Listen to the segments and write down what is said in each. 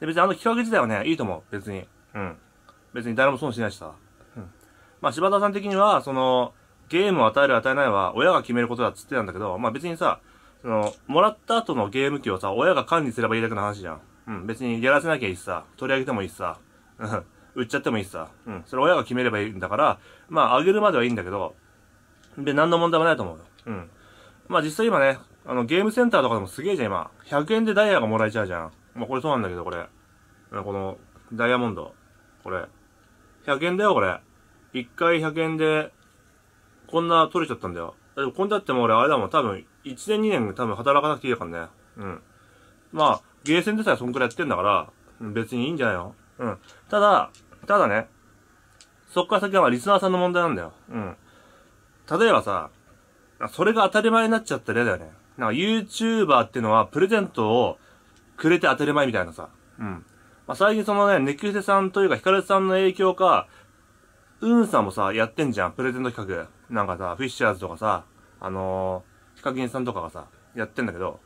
で、別にあの企画自体はね、いいと思う。別に。うん。別に誰も損しないしさ。うん。まあ、柴田さん的には、その、ゲームを与える与えないは親が決めることだっつってたんだけど、まあ別にさ、その、もらった後のゲーム機をさ、親が管理すればいいだけの話じゃん。うん、別にやらせなきゃいいしさ、取り上げてもいいしさ、うん、売っちゃってもいいしさ、うん、それ親が決めればいいんだから、まああげるまではいいんだけど、で、何の問題もないと思うよ。うん。まあ実際今ね、あの、ゲームセンターとかでもすげえじゃん、今。100円でダイヤがもらえちゃうじゃん。まあこれそうなんだけど、これ。この、ダイヤモンド。これ。100円だよ、これ。一回100円で、こんな取れちゃったんだよ。だこんだってもう俺、あれだもん、多分、1年2年多分働かなくていいからね。うん。まあ、ゲーセンでさえそんくらいやってんだから、別にいいんじゃないのうん。ただ、ただね、そっから先はリスナーさんの問題なんだよ。うん。例えばさ、それが当たり前になっちゃったら嫌だよね。なんか YouTuber ってのはプレゼントをくれて当たり前みたいなさ。うん。まあ、最近そのね、ネキュセさんというか、ヒカルさんの影響か、ーンさんもさ、やってんじゃん、プレゼント企画。なんかさ、フィッシャーズとかさ、あのー、ヒカキンさんとかがさ、やってんだけど、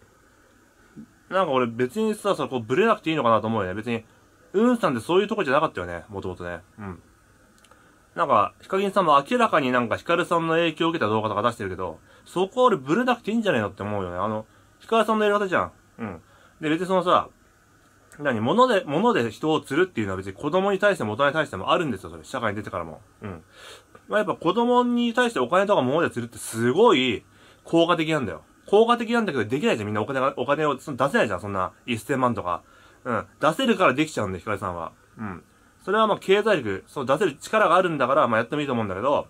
なんか俺別にさ、そこブレなくていいのかなと思うよね。別に、うんさんってそういうとこじゃなかったよね、もともとね。うん。なんか、ヒカキンさんも明らかになんかヒカルさんの影響を受けた動画とか出してるけど、そこは俺ブレなくていいんじゃねえのって思うよね。あの、ヒカルさんのやり方じゃん。うん。で、別にそのさ、何物で、物で人を釣るっていうのは別に子供に対しても大人に対してもあるんですよ、それ。社会に出てからも。うん。まあ、やっぱ子供に対してお金とか物で釣るってすごい効果的なんだよ。効果的なんだけどできないじゃん、みんなお金が、お金を出せないじゃん、そんな1000万とか。うん。出せるからできちゃうんで、ひヒカルさんは。うん。それはまあ経済力、その出せる力があるんだから、まあやってもいいと思うんだけど、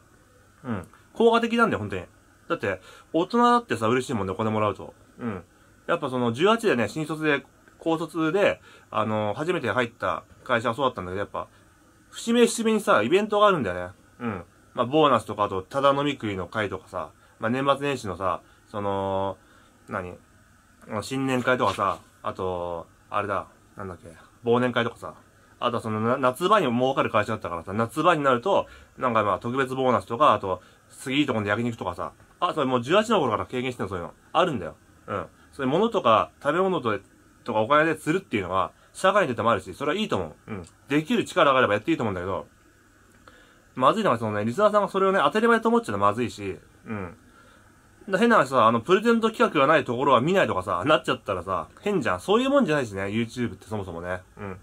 うん。効果的なんだよ、本当に。だって、大人だってさ、嬉しいもんね、お金もらうと。うん。やっぱその、18でね、新卒で高卒で、あの、初めて入った会社はそうだったんだけど、やっぱ、節目節目にさ、イベントがあるんだよね。うん。まあ、ボーナスとか、あと、ただ飲み食いの会とかさ、まあ、年末年始のさ、その、何新年会とかさ、あと、あれだ、なんだっけ、忘年会とかさ、あとその、夏場に儲かる会社だったからさ、夏場になると、なんかまあ特別ボーナスとか、あと、すげえいいとこで焼肉とかさ、あ、それもう18の頃から経験してたそういうの。あるんだよ。うん。それ物とか、食べ物ととかお金で釣るっていうのは、社会に出てもあるし、それはいいと思う。うん。できる力があればやっていいと思うんだけど、まずいのがそのね、リスナーさんがそれをね、当たり前と思っちゃうのはまずいし、うん。変な話さ、あの、プレゼント企画がないところは見ないとかさ、なっちゃったらさ、変じゃん。そういうもんじゃないしね、YouTube ってそもそもね。うん。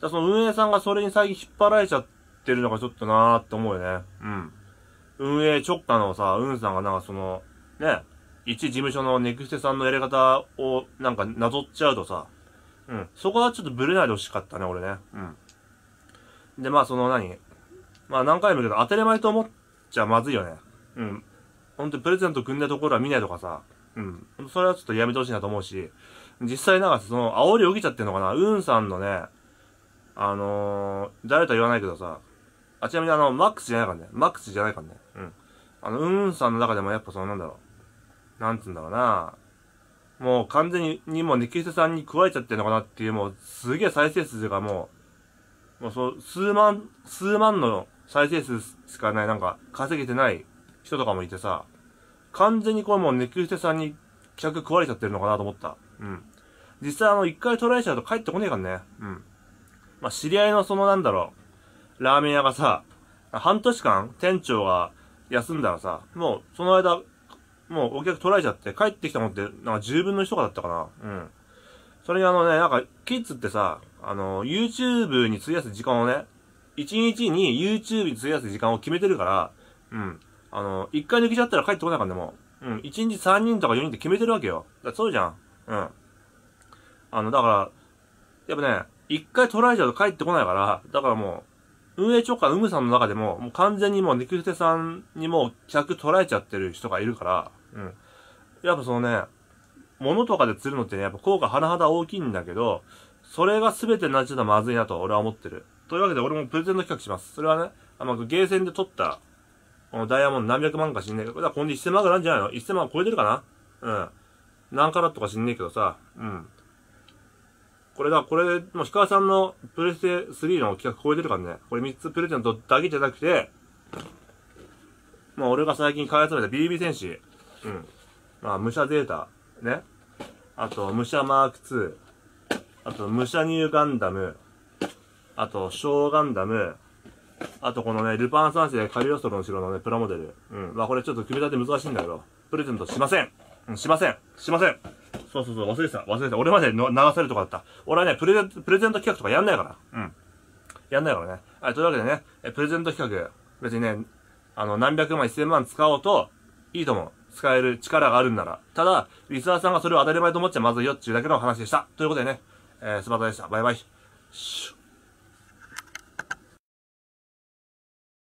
じゃその運営さんがそれに最近引っ張られちゃってるのがちょっとなーって思うよね。うん。運営直下のさ、運さんがなんかその、ね、一事務所のネクステさんのやり方をなんかなぞっちゃうとさ、うん。そこはちょっとブレないでほしかったね、俺ね。うん。で、まあその何まあ何回も言うけど当たり前と思っちゃまずいよね。うん。ほんとプレゼント組んだところは見ないとかさ、うん。それはちょっとやめてほしいなと思うし、実際なんかその煽り起きちゃってんのかな、うんさんのね、あのー、誰とは言わないけどさ、あ、ちなみにあの、マックスじゃないからね。マックスじゃないからね。うん。あの、うんさんの中でもやっぱそのなんだろう。なんつうんだろうな。もう完全に、にもうネキストさんに食われちゃってるのかなっていう、もうすげえ再生数がもう、もうそう、数万、数万の再生数しかない、なんか稼げてない人とかもいてさ、完全にこれもうネキストさんに客食われちゃってるのかなと思った。うん。実際あの、一回トライしちゃうと帰ってこねえからね。うん。まあ、知り合いのそのなんだろう、ラーメン屋がさ、半年間店長が休んだらさ、もうその間もうお客取られちゃって、帰ってきたもんって、なんか10分の1とかだったかな。うん。それにあのね、なんか、キッズってさ、あの、YouTube に費やす時間をね、1日に YouTube に費やす時間を決めてるから、うん。あの、1回抜けちゃったら帰ってこないかんでもう。うん。1日3人とか4人って決めてるわけよ。だそうじゃん。うん。あの、だから、やっぱね、1回取られちゃうと帰ってこないから、だからもう、運営長官、うむさんの中でも、もう完全にもう、ネクステさんにもう、客捉えちゃってる人がいるから、うん。やっぱそのね、物とかで釣るのって、ね、やっぱ効果ははだ大きいんだけど、それが全てになっちゃったらまずいなと、俺は思ってる。というわけで、俺もプレゼント企画します。それはね、あの、ゲーセンで取った、このダイヤモンド何百万か知んねえけど、だからこれで1000万ぐらいなんじゃないの ?1000 万超えてるかなうん。何カラットか知んねえけどさ、うん。これだ、これ、もうヒカさんのプレステ3の企画超えてるからね。これ3つプレゼントだけじゃなくて、まあ俺が最近買い集めた BB 戦士。うん。まあ武者データ。ね。あと、武者マーク2。あと、武者ニューガンダム。あと、小ガンダム。あとこのね、ルパン三世、カリオストロの城のね、プラモデル。うん。まあこれちょっと組み立て難しいんだけど、プレゼントしませんうん、しませんしませんそうそうそう、忘れてた。忘れてた。俺までの流せるとかだった。俺はね、プレゼント、プレゼント企画とかやんないから。うん。やんないからね。はい、というわけでね、えプレゼント企画、別にね、あの、何百万、一千万使おうと、いいと思う。使える力があるんなら。ただ、リスナーさんがそれを当たり前と思っちゃまずいよっていうだけの話でした。ということでね、えー、スバタでした。バイバイ。